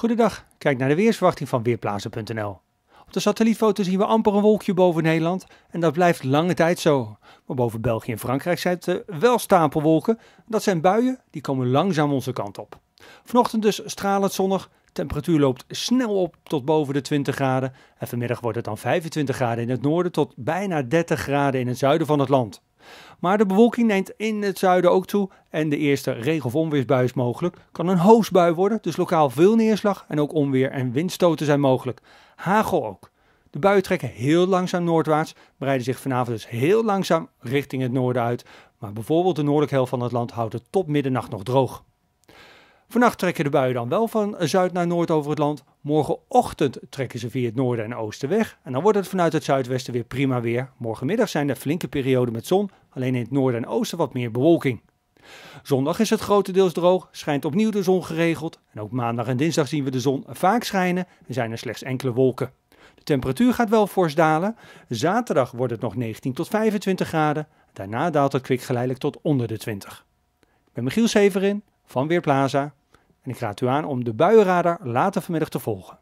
Goedendag, kijk naar de weersverwachting van Weerplaatsen.nl. Op de satellietfoto zien we amper een wolkje boven Nederland en dat blijft lange tijd zo. Maar boven België en Frankrijk zijn het eh, wel stapelwolken. Dat zijn buien, die komen langzaam onze kant op. Vanochtend dus stralend zonnig, temperatuur loopt snel op tot boven de 20 graden. En vanmiddag wordt het dan 25 graden in het noorden tot bijna 30 graden in het zuiden van het land. Maar de bewolking neemt in het zuiden ook toe en de eerste regen- of onweersbui is mogelijk. Kan een hoosbui worden, dus lokaal veel neerslag en ook onweer en windstoten zijn mogelijk. Hagel ook. De buien trekken heel langzaam noordwaarts, breiden zich vanavond dus heel langzaam richting het noorden uit. Maar bijvoorbeeld de noordelijke helft van het land houdt het tot middernacht nog droog. Vannacht trekken de buien dan wel van zuid naar noord over het land. Morgenochtend trekken ze via het noorden en oosten weg. En dan wordt het vanuit het zuidwesten weer prima weer. Morgenmiddag zijn er flinke perioden met zon, alleen in het noorden en oosten wat meer bewolking. Zondag is het grotendeels droog, schijnt opnieuw de zon geregeld. En ook maandag en dinsdag zien we de zon vaak schijnen en zijn er slechts enkele wolken. De temperatuur gaat wel fors dalen. Zaterdag wordt het nog 19 tot 25 graden. Daarna daalt het kwik geleidelijk tot onder de 20. Ik ben Michiel Severin van Weerplaza. En ik raad u aan om de buienradar later vanmiddag te volgen.